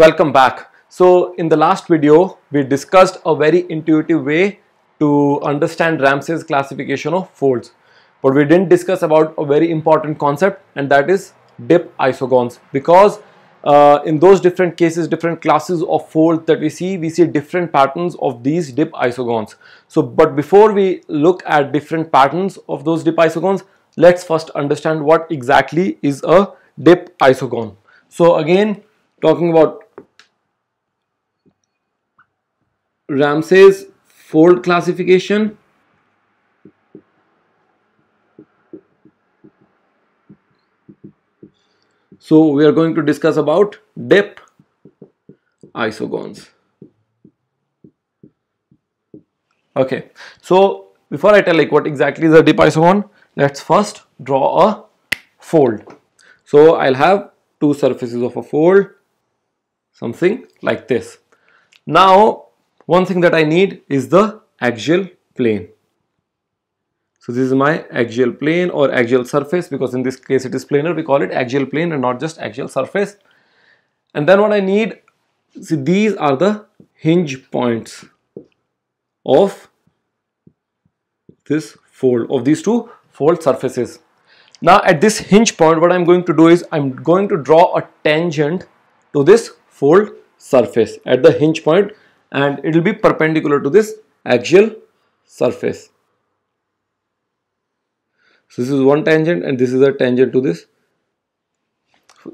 Welcome back. So in the last video, we discussed a very intuitive way to understand Ramsey's classification of folds. But we didn't discuss about a very important concept and that is dip isogons because uh, in those different cases, different classes of folds that we see, we see different patterns of these dip isogons. So, but before we look at different patterns of those dip isogons, let's first understand what exactly is a dip isogon. So again, talking about Ramsey's fold classification So we are going to discuss about depth isogons. Okay, so before I tell like what exactly is a dip isogon, let's first draw a fold. So I'll have two surfaces of a fold, something like this. Now one thing that I need is the axial plane. So this is my axial plane or axial surface because in this case it is planar. We call it axial plane and not just axial surface. And then what I need, see these are the hinge points of this fold, of these two fold surfaces. Now at this hinge point what I'm going to do is I'm going to draw a tangent to this fold surface at the hinge point and it will be perpendicular to this axial surface. So this is one tangent and this is a tangent to this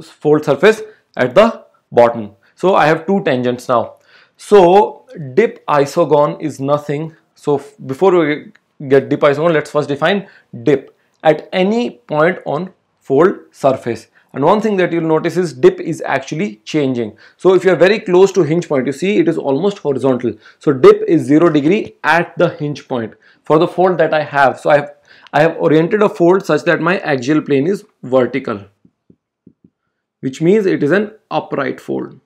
fold surface at the bottom. So I have two tangents now. So dip isogon is nothing. So before we get dip isogon, let's first define dip at any point on fold surface. And one thing that you'll notice is dip is actually changing. So if you're very close to hinge point, you see it is almost horizontal. So dip is 0 degree at the hinge point for the fold that I have. So I have, I have oriented a fold such that my axial plane is vertical, which means it is an upright fold.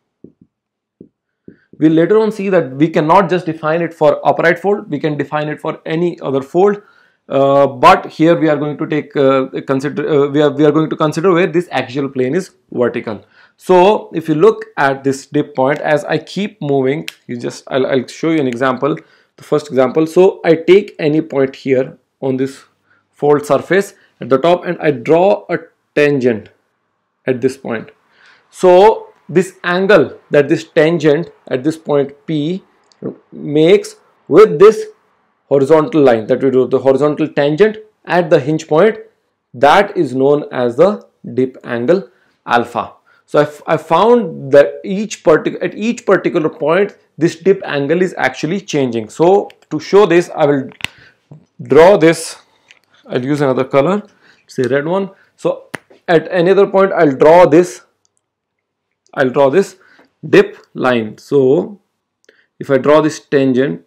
We'll later on see that we cannot just define it for upright fold, we can define it for any other fold. Uh, but here we are going to take uh, consider uh, we are we are going to consider where this axial plane is vertical so if you look at this dip point as i keep moving you just i'll, I'll show you an example the first example so i take any point here on this fold surface at the top and i draw a tangent at this point so this angle that this tangent at this point p makes with this horizontal line that we drew the horizontal tangent at the hinge point that is known as the dip angle alpha. So I, I found that each particular at each particular point this dip angle is actually changing. So to show this I will draw this I'll use another color say red one. So at any other point I'll draw this I'll draw this dip line. So if I draw this tangent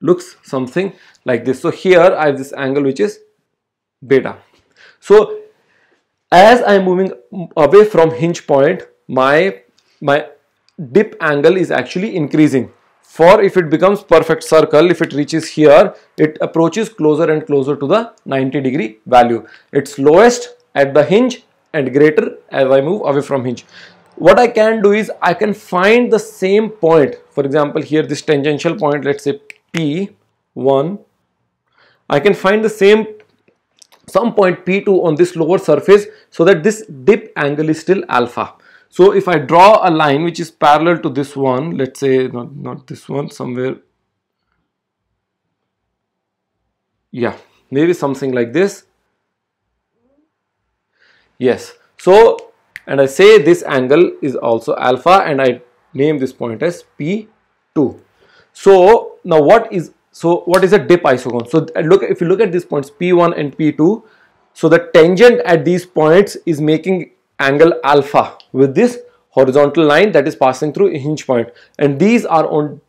looks something like this. So here I have this angle which is beta. So as I am moving away from hinge point, my, my dip angle is actually increasing. For if it becomes perfect circle, if it reaches here, it approaches closer and closer to the 90 degree value. It's lowest at the hinge and greater as I move away from hinge. What I can do is I can find the same point. For example, here this tangential point, let's say P1, I can find the same some point P2 on this lower surface so that this dip angle is still alpha. So if I draw a line which is parallel to this one, let's say not, not this one, somewhere, yeah, maybe something like this. Yes, so and I say this angle is also alpha and I name this point as P2. So now what is so what is a dip isogon? So uh, look if you look at these points P1 and P2, so the tangent at these points is making angle alpha with this horizontal line that is passing through a hinge point and these are on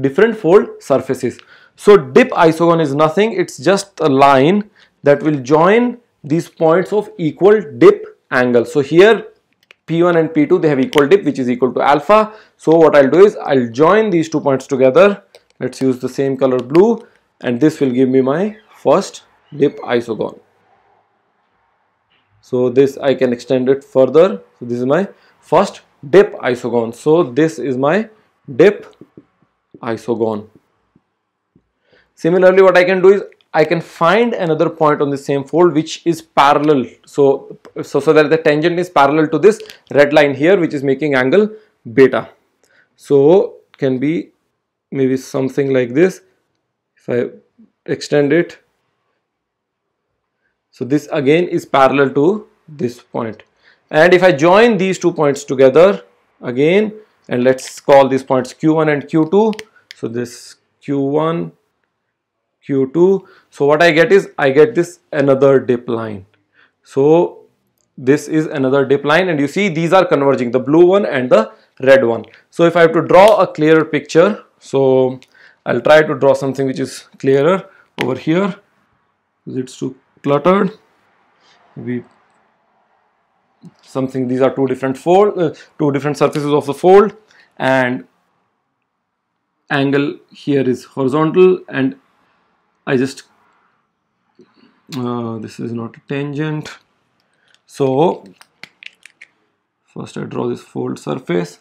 different fold surfaces. So dip isogon is nothing, it's just a line that will join these points of equal dip angle. So here P1 and P2 they have equal dip which is equal to alpha. So what I'll do is I'll join these two points together. Let's use the same color blue and this will give me my first dip isogon. So this I can extend it further. So this is my first dip isogon. So this is my dip isogon. Similarly, what I can do is I can find another point on the same fold which is parallel. So, so, so that the tangent is parallel to this red line here which is making angle beta. So, can be maybe something like this. If I extend it. So, this again is parallel to this point. And if I join these two points together again and let's call these points Q1 and Q2. So, this Q1 q2 so what i get is i get this another dip line so this is another dip line and you see these are converging the blue one and the red one so if i have to draw a clearer picture so i'll try to draw something which is clearer over here because it's too cluttered we something these are two different fold uh, two different surfaces of the fold and angle here is horizontal and I just uh, this is not a tangent so first I draw this fold surface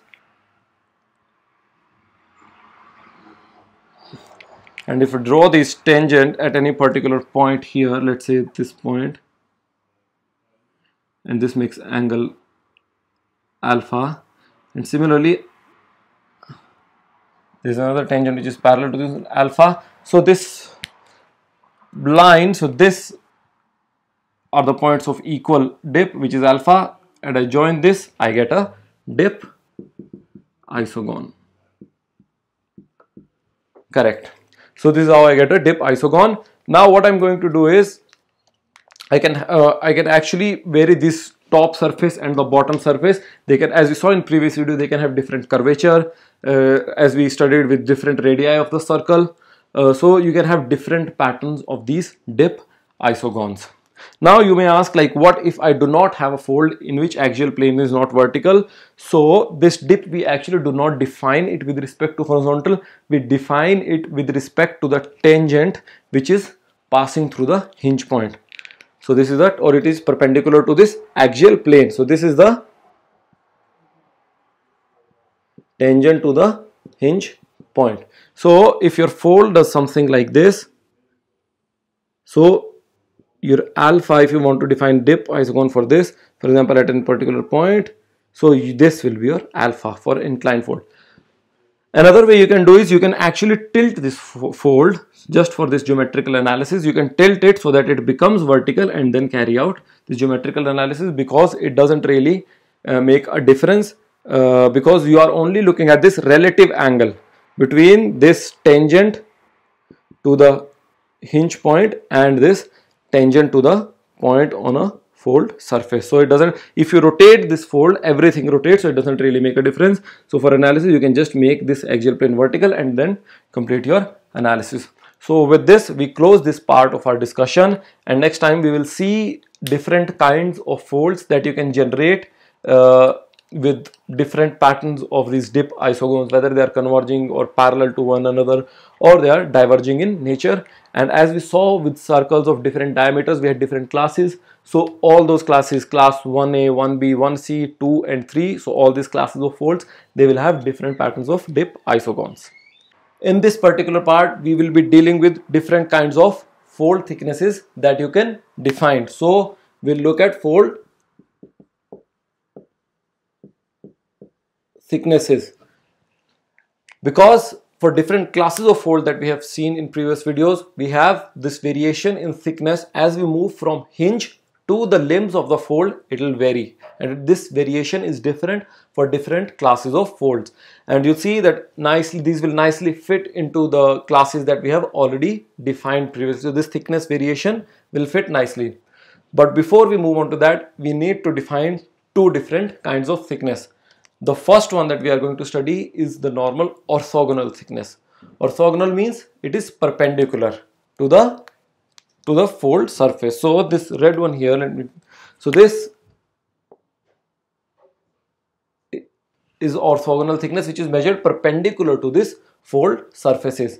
and if I draw this tangent at any particular point here let's say this point and this makes angle alpha and similarly there's another tangent which is parallel to this alpha so this line so this are the points of equal dip which is alpha and I join this I get a dip isogon correct so this is how I get a dip isogon now what I'm going to do is I can uh, I can actually vary this top surface and the bottom surface they can as you saw in previous video they can have different curvature uh, as we studied with different radii of the circle uh, so you can have different patterns of these dip isogons. Now you may ask like what if I do not have a fold in which axial plane is not vertical. So this dip we actually do not define it with respect to horizontal. We define it with respect to the tangent which is passing through the hinge point. So this is that or it is perpendicular to this axial plane. So this is the tangent to the hinge point. So if your fold does something like this, so your alpha, if you want to define dip isogon for this, for example, at a particular point, so you, this will be your alpha for inclined fold. Another way you can do is you can actually tilt this fold just for this geometrical analysis. You can tilt it so that it becomes vertical and then carry out the geometrical analysis because it doesn't really uh, make a difference uh, because you are only looking at this relative angle between this tangent to the hinge point and this tangent to the point on a fold surface. So it doesn't, if you rotate this fold, everything rotates, so it doesn't really make a difference. So for analysis, you can just make this axial plane vertical and then complete your analysis. So with this, we close this part of our discussion and next time we will see different kinds of folds that you can generate uh, with different patterns of these dip isogons whether they are converging or parallel to one another or they are diverging in nature and as we saw with circles of different diameters we had different classes so all those classes class 1a 1b 1c 2 and 3 so all these classes of folds they will have different patterns of dip isogons in this particular part we will be dealing with different kinds of fold thicknesses that you can define so we'll look at fold Thicknesses, Because for different classes of fold that we have seen in previous videos, we have this variation in thickness as we move from hinge to the limbs of the fold it will vary and this variation is different for different classes of folds and you see that nicely these will nicely fit into the classes that we have already defined previously so this thickness variation will fit nicely but before we move on to that we need to define two different kinds of thickness the first one that we are going to study is the normal orthogonal thickness. Orthogonal means it is perpendicular to the to the fold surface. So this red one here, let me, so this is orthogonal thickness which is measured perpendicular to this fold surfaces.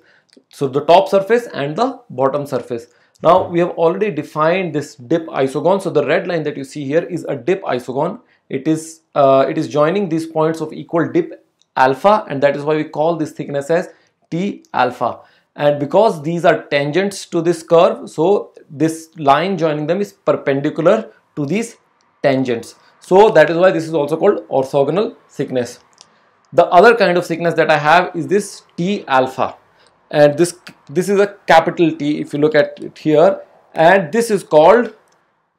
So the top surface and the bottom surface. Now we have already defined this dip isogon. So the red line that you see here is a dip isogon it is uh, it is joining these points of equal dip alpha and that is why we call this thickness as T alpha and because these are tangents to this curve so this line joining them is perpendicular to these tangents so that is why this is also called orthogonal thickness the other kind of thickness that I have is this T alpha and this this is a capital T if you look at it here and this is called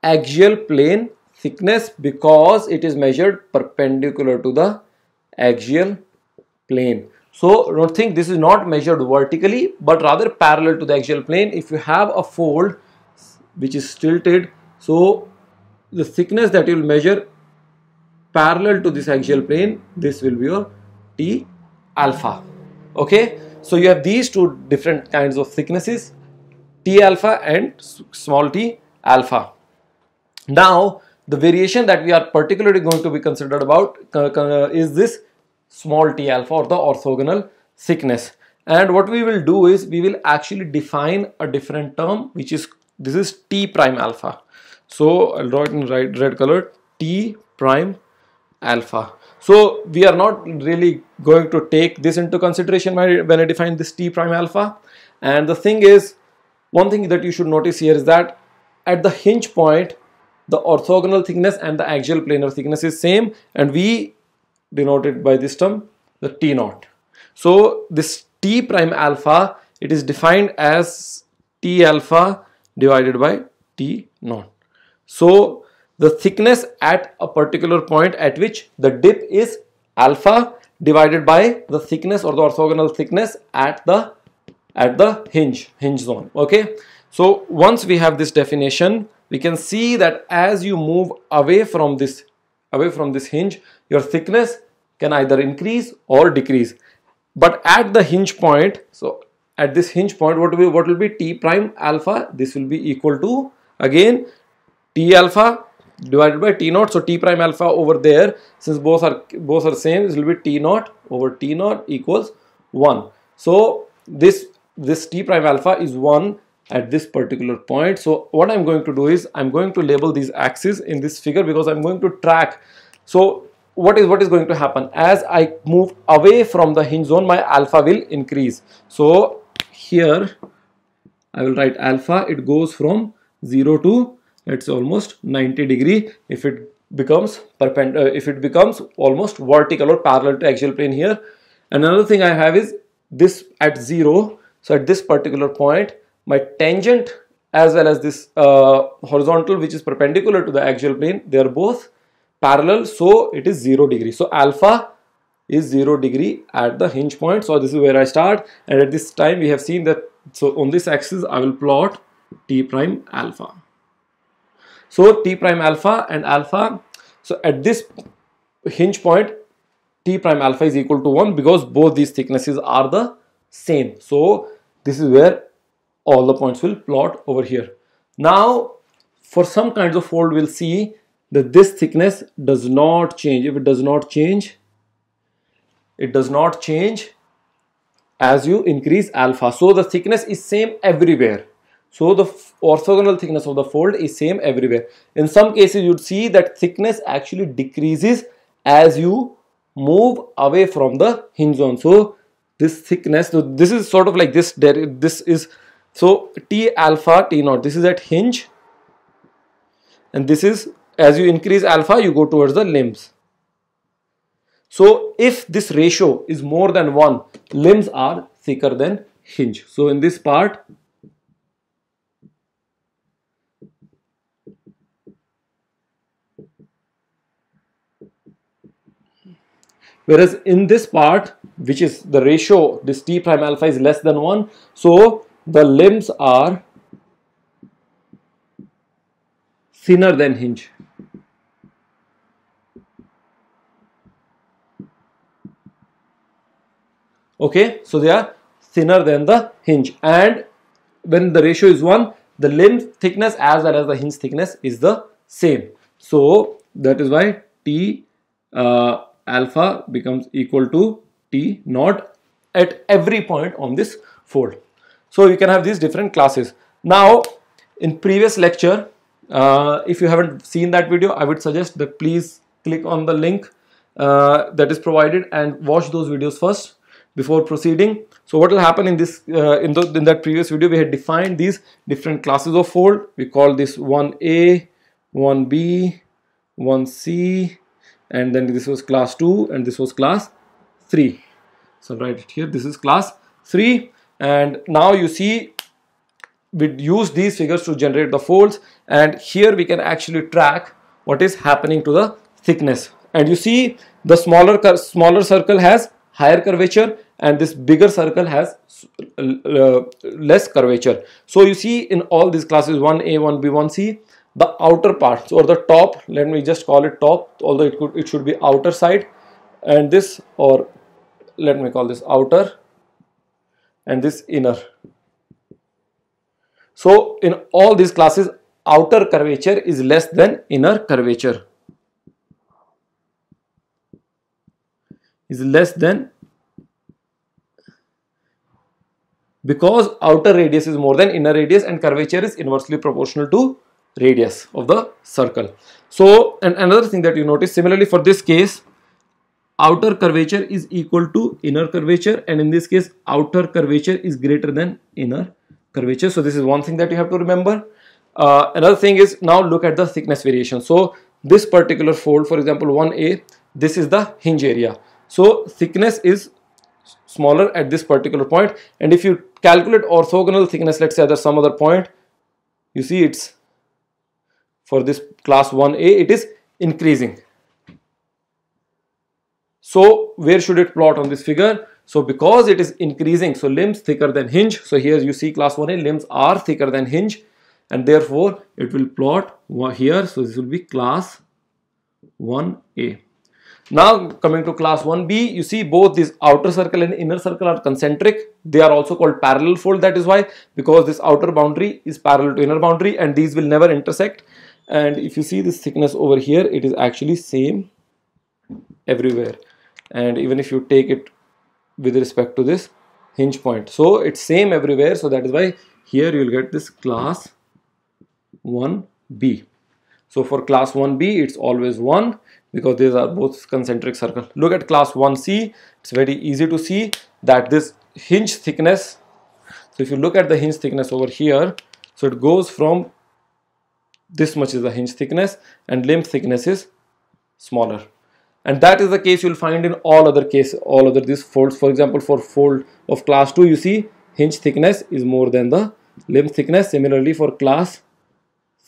axial plane thickness because it is measured perpendicular to the axial plane. So don't think this is not measured vertically but rather parallel to the axial plane. If you have a fold which is tilted so the thickness that you will measure parallel to this axial plane this will be your T alpha okay. So you have these two different kinds of thicknesses T alpha and small t alpha. Now the variation that we are particularly going to be considered about uh, uh, is this small t alpha or the orthogonal thickness. And what we will do is we will actually define a different term which is this is t prime alpha. So I'll draw it in red, red color t prime alpha. So we are not really going to take this into consideration when I define this t prime alpha. And the thing is, one thing that you should notice here is that at the hinge point, the orthogonal thickness and the axial planar thickness is same and we denote it by this term the T naught. So this T prime alpha it is defined as T alpha divided by T naught. So the thickness at a particular point at which the dip is alpha divided by the thickness or the orthogonal thickness at the at the hinge hinge zone okay so once we have this definition we can see that as you move away from this away from this hinge your thickness can either increase or decrease but at the hinge point so at this hinge point what will be, what will be t prime alpha this will be equal to again t alpha divided by t naught so t prime alpha over there since both are both are same this will be t naught over t naught equals 1 so this this t prime alpha is 1 at this particular point. So what I'm going to do is I'm going to label these axes in this figure because I'm going to track. So what is what is going to happen as I move away from the hinge zone my alpha will increase. So here I will write alpha it goes from 0 to it's almost 90 degree if it becomes perpendicular uh, if it becomes almost vertical or parallel to axial plane here. Another thing I have is this at 0 so at this particular point my tangent as well as this uh, horizontal which is perpendicular to the axial plane they are both parallel so it is 0 degree so alpha is 0 degree at the hinge point so this is where I start and at this time we have seen that so on this axis I will plot t prime alpha so t prime alpha and alpha so at this hinge point t prime alpha is equal to 1 because both these thicknesses are the same so this is where all the points will plot over here. Now for some kinds of fold we'll see that this thickness does not change. If it does not change, it does not change as you increase alpha. So the thickness is same everywhere. So the orthogonal thickness of the fold is same everywhere. In some cases you'd see that thickness actually decreases as you move away from the hinge zone. So this thickness, so this is sort of like this, this is so T alpha T naught this is at hinge and this is as you increase alpha you go towards the limbs. So if this ratio is more than 1 limbs are thicker than hinge. So in this part whereas in this part which is the ratio this t prime alpha is less than 1 so the limbs are thinner than hinge. Okay, so they are thinner than the hinge and when the ratio is 1, the limb thickness as well as the hinge thickness is the same. So that is why T uh, alpha becomes equal to T naught at every point on this fold. So you can have these different classes. Now, in previous lecture, uh, if you haven't seen that video, I would suggest that please click on the link uh, that is provided and watch those videos first before proceeding. So what will happen in this uh, in, the, in that previous video, we had defined these different classes of fold. We call this 1A, 1B, 1C, and then this was class 2 and this was class 3. So write it here. This is class 3 and now you see we use these figures to generate the folds and here we can actually track what is happening to the thickness and you see the smaller smaller circle has higher curvature and this bigger circle has uh, uh, less curvature so you see in all these classes 1a 1b 1c the outer parts or the top let me just call it top although it could it should be outer side and this or let me call this outer and this inner. So in all these classes outer curvature is less than inner curvature is less than because outer radius is more than inner radius and curvature is inversely proportional to radius of the circle. So and another thing that you notice similarly for this case outer curvature is equal to inner curvature and in this case outer curvature is greater than inner curvature so this is one thing that you have to remember uh, another thing is now look at the thickness variation so this particular fold for example 1a this is the hinge area so thickness is smaller at this particular point and if you calculate orthogonal thickness let's say at some other point you see it's for this class 1a it is increasing so where should it plot on this figure? So because it is increasing, so limbs thicker than hinge. So here you see class 1A, limbs are thicker than hinge and therefore it will plot here. So this will be class 1A. Now coming to class 1b, you see both this outer circle and inner circle are concentric. They are also called parallel fold. That is why because this outer boundary is parallel to inner boundary and these will never intersect. And if you see this thickness over here, it is actually same everywhere and even if you take it with respect to this hinge point so it's same everywhere so that is why here you will get this class 1b so for class 1b it's always 1 because these are both concentric circle look at class 1c it's very easy to see that this hinge thickness so if you look at the hinge thickness over here so it goes from this much is the hinge thickness and limb thickness is smaller and that is the case you'll find in all other case all other these folds for example for fold of class 2 you see hinge thickness is more than the limb thickness similarly for class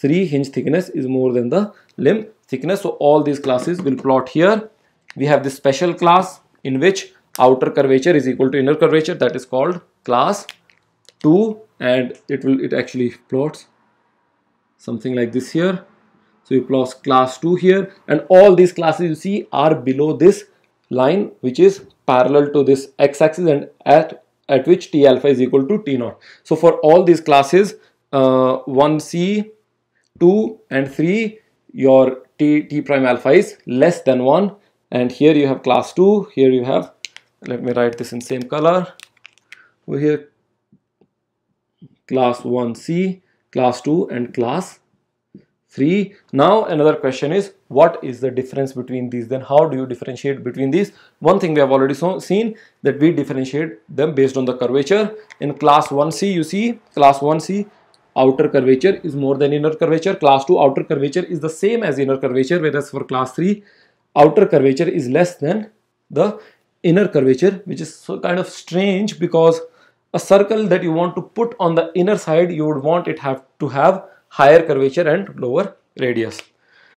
3 hinge thickness is more than the limb thickness so all these classes will plot here we have this special class in which outer curvature is equal to inner curvature that is called class 2 and it will it actually plots something like this here so you plus class 2 here and all these classes you see are below this line which is parallel to this x-axis and at, at which t alpha is equal to t naught. So for all these classes uh, 1c, 2 and 3 your t, t prime alpha is less than 1 and here you have class 2 here you have let me write this in same color over here class 1c class 2 and class 3 now another question is what is the difference between these then how do you differentiate between these one thing we have already so seen that we differentiate them based on the curvature in class 1c you see class 1c outer curvature is more than inner curvature class 2 outer curvature is the same as inner curvature whereas for class 3 outer curvature is less than the inner curvature which is so kind of strange because a circle that you want to put on the inner side you would want it have to have higher curvature and lower radius.